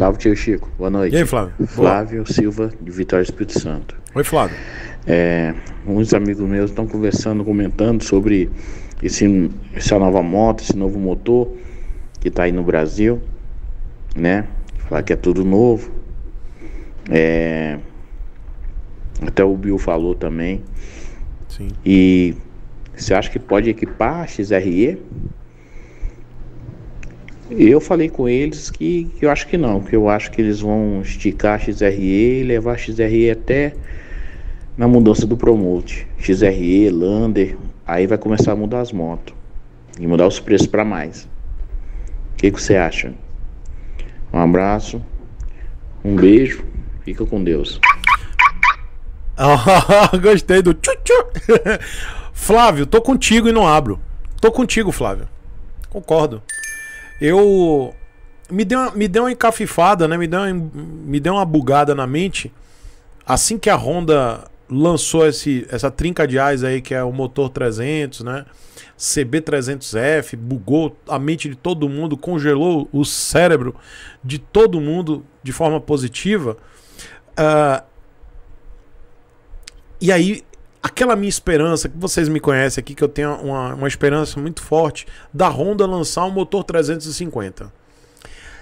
Salve, tio Chico. Boa noite. E aí, Flávio? Flávio Boa. Silva, de Vitória Espírito Santo. Oi, Flávio. É, uns amigos meus estão conversando, comentando sobre esse, essa nova moto, esse novo motor que está aí no Brasil, né? Falar que é tudo novo. É, até o Bill falou também. Sim. E você acha que pode equipar a XRE? Eu falei com eles que, que, eu acho que não, que eu acho que eles vão esticar a XRE e levar a XRE até na mudança do promote. XRE, Lander, aí vai começar a mudar as motos e mudar os preços para mais. O que, que você acha? Um abraço, um beijo, fica com Deus. Ah, gostei do tchutchu. Flávio, tô contigo e não abro. Tô contigo, Flávio. Concordo eu me deu, uma, me deu uma encafifada, né? Me deu uma, me deu uma bugada na mente assim que a Honda lançou esse, essa trinca de ais aí que é o motor 300, né? CB300F, bugou a mente de todo mundo, congelou o cérebro de todo mundo de forma positiva. Uh, e aí aquela minha esperança, que vocês me conhecem aqui, que eu tenho uma, uma esperança muito forte da Honda lançar um motor 350.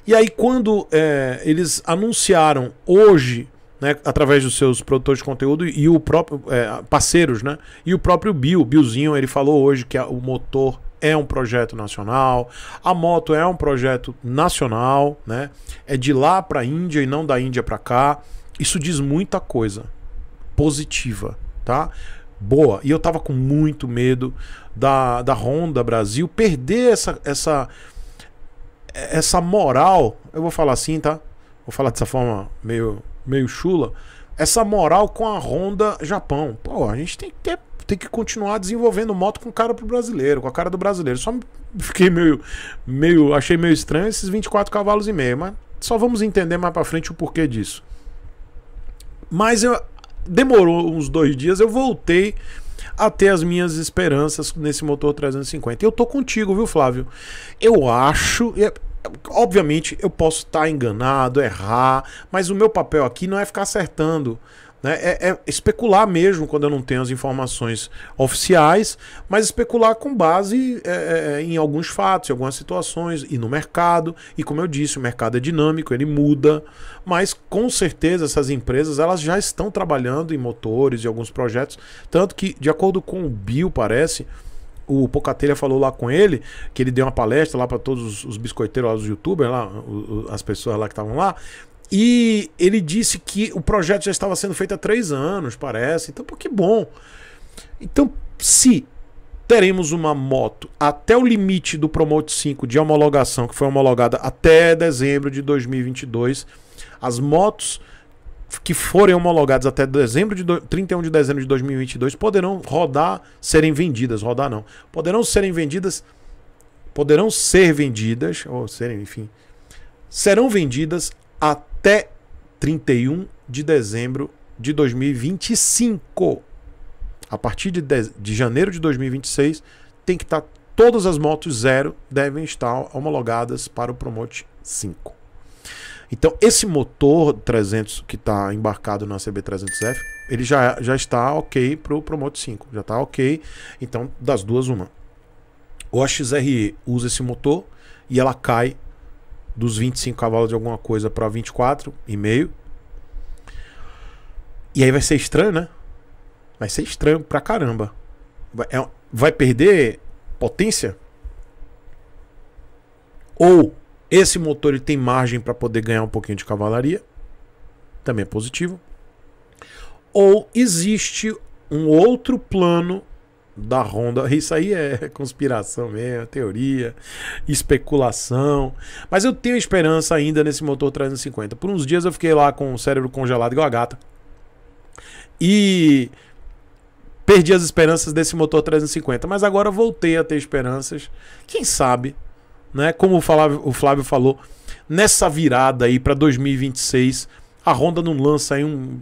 E aí, quando é, eles anunciaram hoje, né, através dos seus produtores de conteúdo e o próprio é, parceiros, né, e o próprio Bill, Billzinho, ele falou hoje que a, o motor é um projeto nacional, a moto é um projeto nacional, né, é de lá para a Índia e não da Índia para cá. Isso diz muita coisa positiva tá? Boa. E eu tava com muito medo da, da Honda Brasil perder essa, essa, essa moral. Eu vou falar assim, tá? Vou falar dessa forma meio, meio chula. Essa moral com a Honda Japão. Pô, a gente tem que ter tem que continuar desenvolvendo moto com cara pro brasileiro, com a cara do brasileiro. Só fiquei meio, meio, achei meio estranho esses 24 cavalos e meio, mas só vamos entender mais para frente o porquê disso. Mas eu demorou uns dois dias, eu voltei a ter as minhas esperanças nesse motor 350. Eu tô contigo, viu, Flávio? Eu acho. É, obviamente, eu posso estar tá enganado, errar, mas o meu papel aqui não é ficar acertando. Né? É, é, especular mesmo quando eu não tenho as informações oficiais, mas especular com base é, é, é, em alguns fatos, em algumas situações e no mercado. E como eu disse, o mercado é dinâmico, ele muda, mas com certeza essas empresas elas já estão trabalhando em motores e alguns projetos. Tanto que, de acordo com o Bill, parece. O Pocatelha falou lá com ele, que ele deu uma palestra lá para todos os, biscoiteiros, lá, os youtubers, lá, as pessoas lá que estavam lá, e ele disse que o projeto já estava sendo feito há três anos, parece. Então, porque que bom. Então, se teremos uma moto até o limite do Promote 5 de homologação, que foi homologada até dezembro de 2022, as motos que forem homologadas até dezembro de do... 31 de dezembro de 2022 poderão rodar, serem vendidas, rodar não, poderão serem vendidas, poderão ser vendidas ou serem, enfim, serão vendidas até 31 de dezembro de 2025. A partir de, de, de janeiro de 2026, tem que estar tá todas as motos zero devem estar homologadas para o Promote 5. Então, esse motor 300 que está embarcado na CB300F, ele já, já está ok para o Promote 5. Já está ok. Então, das duas, uma. O XRE usa esse motor e ela cai dos 25 cavalos de alguma coisa para 24,5. E aí vai ser estranho, né? Vai ser estranho pra caramba. Vai, é, vai perder potência? Ou esse motor ele tem margem para poder ganhar um pouquinho de cavalaria? Também é positivo. Ou existe um outro plano da Honda. Isso aí é conspiração mesmo, é teoria, especulação. Mas eu tenho esperança ainda nesse motor 350. Por uns dias eu fiquei lá com o cérebro congelado igual a gata. E perdi as esperanças desse motor 350, mas agora voltei a ter esperanças. Quem sabe, né? Como o Flávio, o Flávio falou, nessa virada aí para 2026, a Honda não lança aí um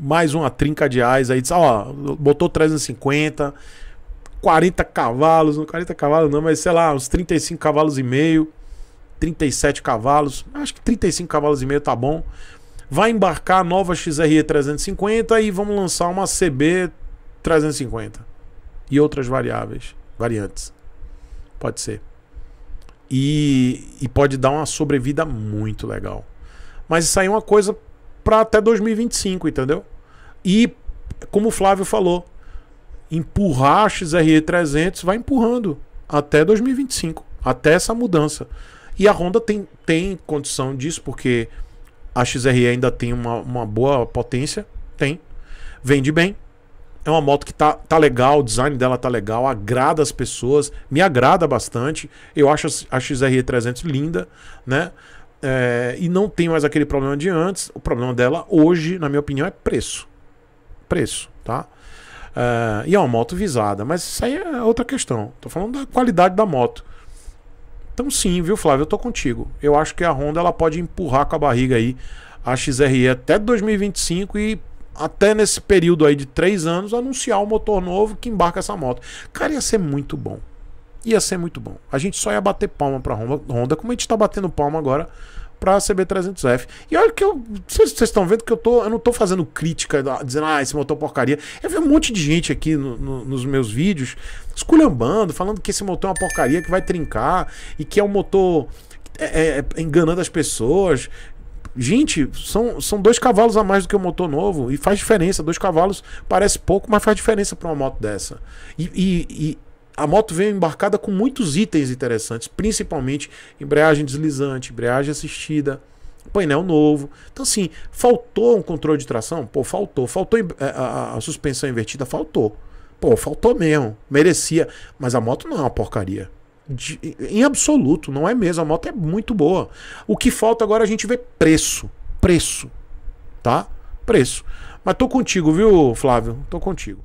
mais uma trinca de ais aí, ó, botou 350, 40 cavalos, não 40 cavalos não, mas sei lá, uns 35 cavalos e meio, 37 cavalos, acho que 35 cavalos e meio tá bom. Vai embarcar a nova XRE 350 e vamos lançar uma CB 350 e outras variáveis, variantes. Pode ser. E, e pode dar uma sobrevida muito legal. Mas isso aí é uma coisa para até 2025, entendeu? E, como o Flávio falou, empurrar a XRE 300 vai empurrando até 2025, até essa mudança. E a Honda tem, tem condição disso, porque a XRE ainda tem uma, uma boa potência, tem, vende bem. É uma moto que tá, tá legal, o design dela tá legal, agrada as pessoas, me agrada bastante. Eu acho a XRE 300 linda, né? É, e não tem mais aquele problema de antes. O problema dela hoje, na minha opinião, é preço. Preço, tá? É, e é uma moto visada, mas isso aí é outra questão. Tô falando da qualidade da moto. Então sim, viu, Flávio, eu tô contigo. Eu acho que a Honda ela pode empurrar com a barriga aí a XRE até 2025 e até nesse período aí de três anos anunciar um motor novo que embarca essa moto. Cara, ia ser muito bom ia ser muito bom. A gente só ia bater palma para Honda, como a gente está batendo palma agora para a CB300F. E olha que eu. Vocês estão vendo que eu, tô, eu não estou fazendo crítica, ah, dizendo, ah, esse motor é porcaria. Eu vi um monte de gente aqui no, no, nos meus vídeos esculhambando, falando que esse motor é uma porcaria, que vai trincar e que é um motor é, é, é enganando as pessoas. Gente, são, são dois cavalos a mais do que um motor novo e faz diferença. Dois cavalos parece pouco, mas faz diferença para uma moto dessa. e, e a moto veio embarcada com muitos itens interessantes, principalmente embreagem deslizante, embreagem assistida, painel novo. Então, assim, faltou um controle de tração? Pô, faltou. Faltou eh, a, a, a suspensão invertida? Faltou. Pô, faltou mesmo. Merecia. Mas a moto não é uma porcaria. De, em absoluto, não é mesmo. A moto é muito boa. O que falta agora é a gente vê preço. Preço. Tá? Preço. Mas tô contigo, viu, Flávio? Tô contigo.